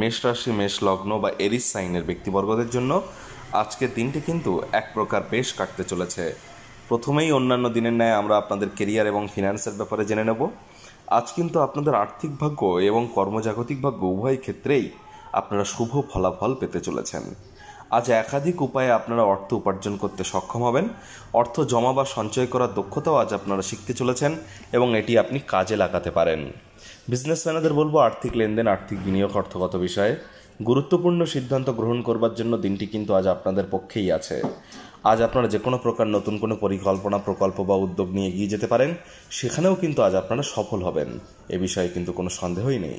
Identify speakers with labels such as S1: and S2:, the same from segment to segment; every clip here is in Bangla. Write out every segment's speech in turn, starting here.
S1: মেষ রাশি মেষ লগ্ন বা এরিস সাইনের ব্যক্তিবর্গদের জন্য আজকের দিনটি কিন্তু এক প্রকার বেশ কাটতে চলেছে প্রথমেই অন্যান্য দিনের ন্যায় আমরা আপনাদের কেরিয়ার এবং ফিনান্সের ব্যাপারে জেনে নেব আজ কিন্তু আপনাদের আর্থিক ভাগ্য এবং কর্মজাগতিক ভাগ্য উভয় ক্ষেত্রেই আপনারা শুভ ফলাফল পেতে চলেছেন আজ একাধিক উপায়ে আপনারা অর্থ উপার্জন করতে সক্ষম হবেন অর্থ জমা বা সঞ্চয় করার দক্ষতাও আজ আপনারা শিখতে চলেছেন এবং এটি আপনি কাজে লাগাতে পারেন বিজনেসম্যানদের বলবো আর্থিক লেনদেন আর্থিক বিনিয়োগ অর্থগত বিষয়ে গুরুত্বপূর্ণ সিদ্ধান্ত গ্রহণ করবার জন্য দিনটি কিন্তু আজ আপনাদের পক্ষেই আছে আজ আপনারা যে কোনো প্রকার নতুন কোনো পরিকল্পনা প্রকল্প বা উদ্যোগ নিয়ে এগিয়ে যেতে পারেন সেখানেও কিন্তু আজ আপনারা সফল হবেন এ বিষয়ে কিন্তু কোনো সন্দেহই নেই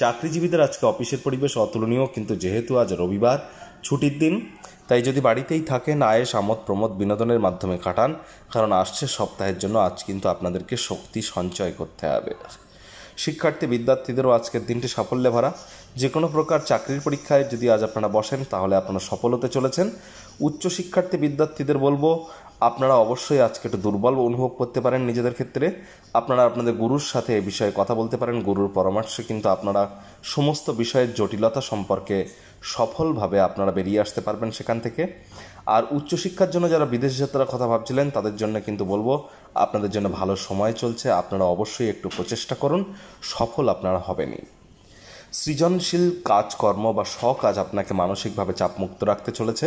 S1: চাকরিজীবীদের আজকে অফিসের পরিবেশ অতুলনীয় কিন্তু যেহেতু আজ রবিবার ছুটির দিন তাই যদি বাড়িতেই থাকেন আয়েস আমোদ প্রমোদ বিনোদনের মাধ্যমে কাটান কারণ আসছে সপ্তাহের জন্য আজ কিন্তু আপনাদেরকে শক্তি সঞ্চয় করতে হবে শিক্ষার্থী বিদ্যার্থীদেরও আজকের দিনটি সাফল্যে ভরা যে কোনো প্রকার চাকরির পরীক্ষায় যদি আজ আপনারা বসেন তাহলে আপনারা সফল হতে চলেছেন শিক্ষার্থী বিদ্যার্থীদের বলবো আপনারা অবশ্যই আজকে একটু দুর্বল অনুভব করতে পারেন নিজেদের ক্ষেত্রে আপনারা আপনাদের গুরুর সাথে এ বিষয়ে কথা বলতে পারেন গুরুর পরামর্শ কিন্তু আপনারা সমস্ত বিষয়ের জটিলতা সম্পর্কে সফলভাবে আপনারা বেরিয়ে আসতে পারবেন সেখান থেকে আর উচ্চশিক্ষার জন্য যারা বিদেশ যাত্রার কথা ভাবছিলেন তাদের জন্য কিন্তু বলবো আপনাদের জন্য ভালো সময় চলছে আপনারা অবশ্যই একটু প্রচেষ্টা করুন সফল আপনারা হবেনই সৃজনশীল কাজকর্ম বা স্বকাজ আপনাকে মানসিকভাবে চাপমুক্ত রাখতে চলেছে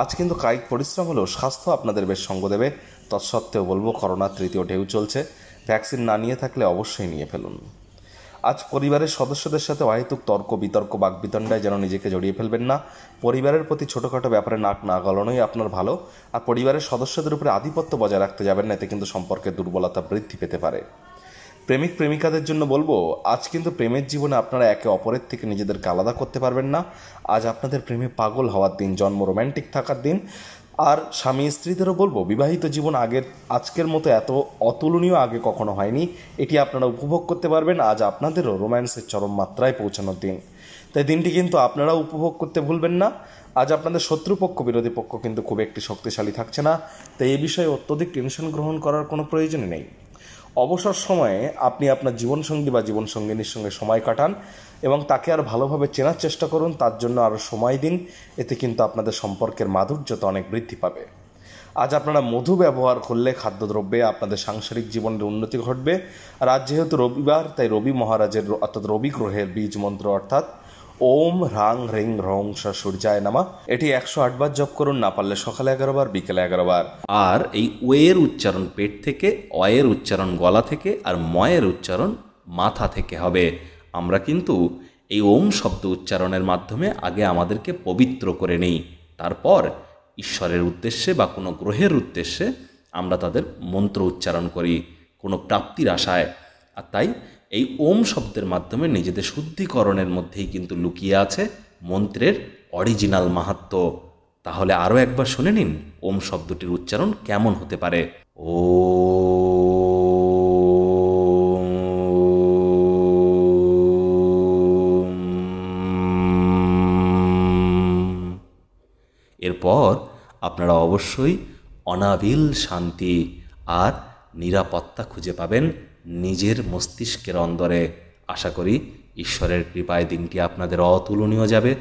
S1: আজ কিন্তু কায়িক পরিশ্রম হলেও স্বাস্থ্য আপনাদের বেশ সঙ্গ দেবে তৎসত্ত্বেও বলবো করোনার তৃতীয় ঢেউ চলছে ভ্যাকসিন না নিয়ে থাকলে অবশ্যই নিয়ে ফেলুন আজ পরিবারের সদস্যদের সাথে অহেতুক তর্ক বিতর্ক বাকবিতণ্ডায় যেন নিজেকে জড়িয়ে ফেলবেন না পরিবারের প্রতি ছোটোখাটো ব্যাপারে নাক না গলানোই আপনার ভালো আর পরিবারের সদস্যদের উপরে আধিপত্য বজায় রাখতে যাবেন না এতে কিন্তু সম্পর্কে দুর্বলতা বৃদ্ধি পেতে পারে প্রেমিক প্রেমিকাদের জন্য বলবো আজ কিন্তু প্রেমের জীবনে আপনারা একে অপরের থেকে নিজেদেরকে আলাদা করতে পারবেন না আজ আপনাদের প্রেমে পাগল হওয়ার দিন জন্ম রোম্যান্টিক থাকার দিন আর স্বামী স্ত্রীদেরও বলবো বিবাহিত জীবন আগের আজকের মতো এত অতুলনীয় আগে কখনো হয়নি এটি আপনারা উপভোগ করতে পারবেন আজ আপনাদেরও রোম্যান্সের চরম মাত্রায় পৌঁছানোর দিন তাই দিনটি কিন্তু আপনারা উপভোগ করতে ভুলবেন না আজ আপনাদের শত্রুপক্ষ বিরোধী পক্ষ কিন্তু খুব একটি শক্তিশালী থাকছে না তাই এ বিষয়ে অত্যধিক টেনশন গ্রহণ করার কোনো প্রয়োজন নেই অবসর সময়ে আপনি আপনার জীবনসঙ্গী বা জীবনসঙ্গিনীর সঙ্গে সময় কাটান এবং তাকে আর ভালোভাবে চেনার চেষ্টা করুন তার জন্য আরও সময় দিন এতে কিন্তু আপনাদের সম্পর্কের মাধুর্যতা অনেক বৃদ্ধি পাবে আজ আপনারা মধু ব্যবহার করলে খাদ্যদ্রব্যে আপনাদের সাংসারিক জীবনের উন্নতি ঘটবে আর আজ যেহেতু রবিবার তাই রবি মহারাজের অর্থাৎ রবি গ্রহের বীজ মন্ত্র অর্থাৎ ওম হ্রাং হ্রিং রং সা সূর্যায় নামা এটি একশো আটবার জপ করুন না পারলে সকালে এগারো বার বিকেলে এগারো বার আর এই ওয়ের উচ্চারণ পেট থেকে অয়ের উচ্চারণ গলা থেকে আর ময়ের উচ্চারণ
S2: মাথা থেকে হবে আমরা কিন্তু এই ওম শব্দ উচ্চারণের মাধ্যমে আগে আমাদেরকে পবিত্র করে নেই তারপর ঈশ্বরের উদ্দেশ্যে বা কোনো গ্রহের উদ্দেশ্যে আমরা তাদের মন্ত্র উচ্চারণ করি কোনো প্রাপ্তির আশায় আর তাই এই ওম শব্দের মাধ্যমে নিজেদের শুদ্ধিকরণের মধ্যেই কিন্তু লুকিয়ে আছে মন্ত্রের অরিজিনাল মাহাত্ম তাহলে আরও একবার শুনে নিন ওম শব্দটির উচ্চারণ কেমন হতে পারে ও এরপর আপনারা অবশ্যই অনাবিল শান্তি আর নিরাপত্তা খুঁজে পাবেন নিজের মস্তিষ্কের অন্দরে আশা করি ঈশ্বরের কৃপায় দিনটি আপনাদের অতুলনীয় যাবে